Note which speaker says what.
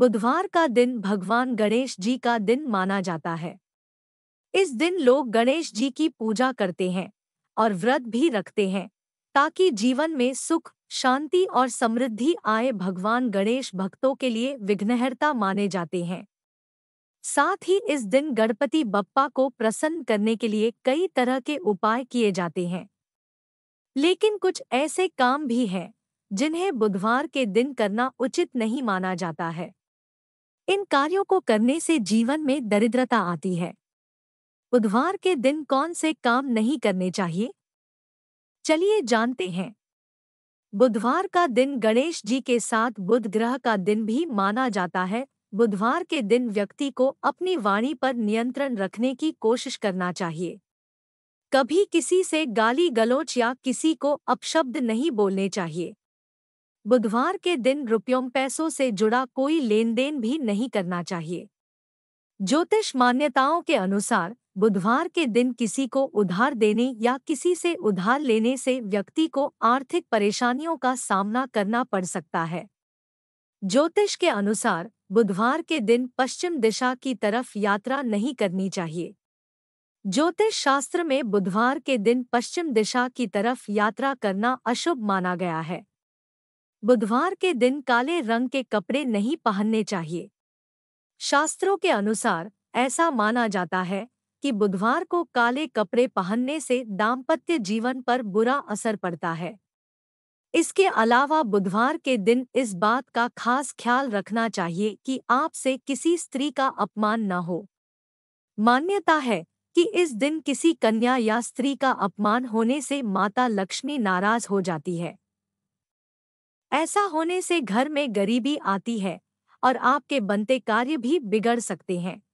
Speaker 1: बुधवार का दिन भगवान गणेश जी का दिन माना जाता है इस दिन लोग गणेश जी की पूजा करते हैं और व्रत भी रखते हैं ताकि जीवन में सुख शांति और समृद्धि आए भगवान गणेश भक्तों के लिए विघ्नहरता माने जाते हैं साथ ही इस दिन गणपति बप्पा को प्रसन्न करने के लिए कई तरह के उपाय किए जाते हैं लेकिन कुछ ऐसे काम भी हैं जिन्हें बुधवार के दिन करना उचित नहीं माना जाता है इन कार्यों को करने से जीवन में दरिद्रता आती है बुधवार के दिन कौन से काम नहीं करने चाहिए चलिए जानते हैं बुधवार का दिन गणेश जी के साथ बुध ग्रह का दिन भी माना जाता है बुधवार के दिन व्यक्ति को अपनी वाणी पर नियंत्रण रखने की कोशिश करना चाहिए कभी किसी से गाली गलोच या किसी को अपशब्द नहीं बोलने चाहिए बुधवार के दिन रुपयों पैसों से जुड़ा कोई लेन देन भी नहीं करना चाहिए ज्योतिष मान्यताओं के अनुसार बुधवार के दिन किसी को उधार देने या किसी से उधार लेने से व्यक्ति को आर्थिक परेशानियों का सामना करना पड़ सकता है ज्योतिष के अनुसार बुधवार के दिन पश्चिम दिशा की तरफ यात्रा नहीं करनी चाहिए ज्योतिष शास्त्र में बुधवार के दिन पश्चिम दिशा की तरफ यात्रा करना अशुभ माना गया है बुधवार के दिन काले रंग के कपड़े नहीं पहनने चाहिए शास्त्रों के अनुसार ऐसा माना जाता है कि बुधवार को काले कपड़े पहनने से दाम्पत्य जीवन पर बुरा असर पड़ता है इसके अलावा बुधवार के दिन इस बात का खास ख्याल रखना चाहिए कि आपसे किसी स्त्री का अपमान न हो मान्यता है कि इस दिन किसी कन्या या स्त्री का अपमान होने से माता लक्ष्मी नाराज हो जाती है ऐसा होने से घर में गरीबी आती है और आपके बनते कार्य भी बिगड़ सकते हैं